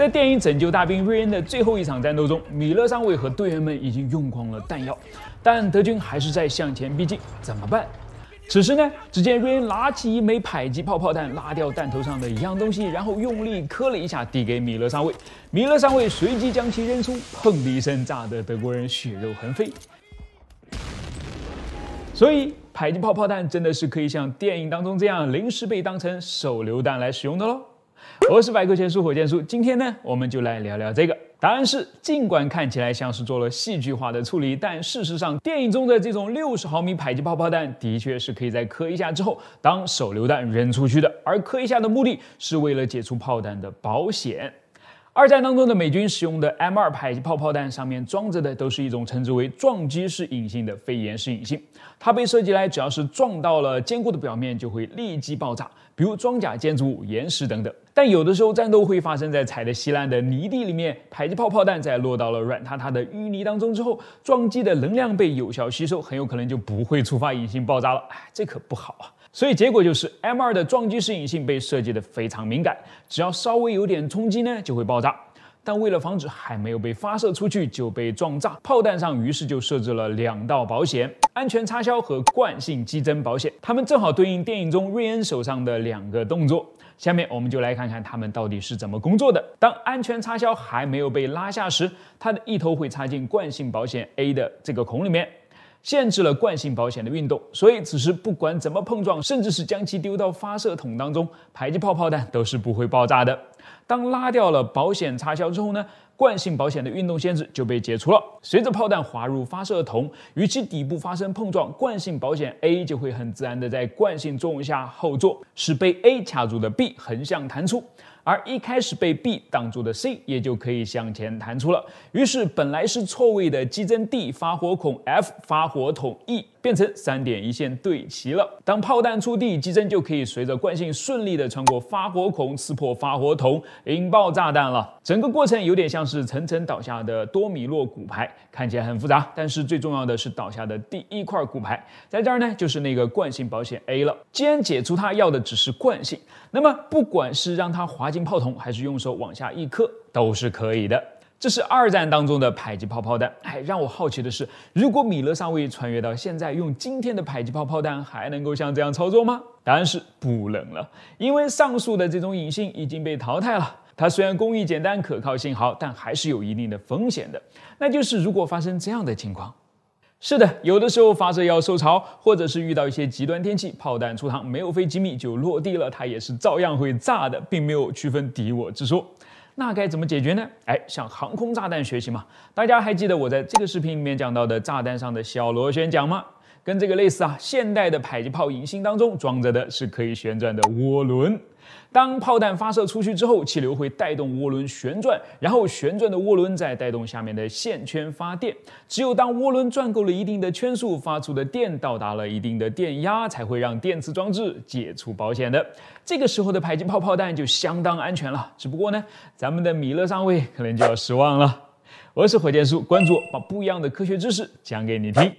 在电影《拯救大兵瑞恩》的最后一场战斗中，米勒上尉和队员们已经用光了弹药，但德军还是在向前逼近，怎么办？此时呢，只见瑞恩拿起一枚迫击炮炮弹，拉掉弹头上的一样东西，然后用力磕了一下，递给米勒上尉。米勒上尉随即将其扔出，砰的一声，炸得德国人血肉横飞。所以，迫击炮炮弹真的是可以像电影当中这样临时被当成手榴弹来使用的喽？我是百科全书火箭叔，今天呢，我们就来聊聊这个。答案是，尽管看起来像是做了戏剧化的处理，但事实上，电影中的这种六十毫米迫击炮炮弹，的确是可以在磕一下之后当手榴弹扔出去的。而磕一下的目的是为了解除炮弹的保险。二战当中的美军使用的 M 二迫击炮炮弹上面装着的都是一种称之为撞击式引信的非延时引信，它被设计来只要是撞到了坚固的表面就会立即爆炸，比如装甲建筑物、岩石等等。但有的时候战斗会发生在踩得稀烂的泥地里面，迫击炮炮弹在落到了软塌塌的淤泥当中之后，撞击的能量被有效吸收，很有可能就不会触发隐性爆炸了。哎，这可不好啊！所以结果就是 M2 的撞击式隐性被设计得非常敏感，只要稍微有点冲击呢，就会爆炸。但为了防止还没有被发射出去就被撞炸，炮弹上于是就设置了两道保险。安全插销和惯性激增保险，它们正好对应电影中瑞恩手上的两个动作。下面我们就来看看它们到底是怎么工作的。当安全插销还没有被拉下时，它的一头会插进惯性保险 A 的这个孔里面，限制了惯性保险的运动。所以此时不管怎么碰撞，甚至是将其丢到发射筒当中，迫击炮炮弹都是不会爆炸的。当拉掉了保险插销之后呢，惯性保险的运动限制就被解除了。随着炮弹滑入发射筒，与其底部发生碰撞，惯性保险 A 就会很自然的在惯性作用下后坐，使被 A 卡住的 B 横向弹出，而一开始被 B 挡住的 C 也就可以向前弹出了。于是，本来是错位的击针 D、发火孔 F、发火筒 E。变成三点一线对齐了。当炮弹触地，机针就可以随着惯性顺利的穿过发火孔，刺破发火筒，引爆炸弹了。整个过程有点像是层层倒下的多米诺骨牌，看起来很复杂。但是最重要的是倒下的第一块骨牌，在这儿呢，就是那个惯性保险 A 了。既然解除它要的只是惯性，那么不管是让它滑进炮筒，还是用手往下一磕，都是可以的。这是二战当中的迫击炮炮弹。哎，让我好奇的是，如果米勒上尉穿越到现在，用今天的迫击炮炮弹还能够像这样操作吗？答案是不能了，因为上述的这种引信已经被淘汰了。它虽然工艺简单、可靠性好，但还是有一定的风险的。那就是如果发生这样的情况，是的，有的时候发射要受潮，或者是遇到一些极端天气，炮弹出膛没有飞几米就落地了，它也是照样会炸的，并没有区分敌我之说。那该怎么解决呢？哎，向航空炸弹学习嘛！大家还记得我在这个视频里面讲到的炸弹上的小螺旋桨吗？跟这个类似啊，现代的迫击炮引信当中装着的是可以旋转的涡轮。当炮弹发射出去之后，气流会带动涡轮旋转，然后旋转的涡轮再带动下面的线圈发电。只有当涡轮转够了一定的圈数，发出的电到达了一定的电压，才会让电磁装置解除保险的。这个时候的迫击炮炮弹就相当安全了。只不过呢，咱们的米勒上尉可能就要失望了。我是火箭叔，关注我，把不一样的科学知识讲给你听。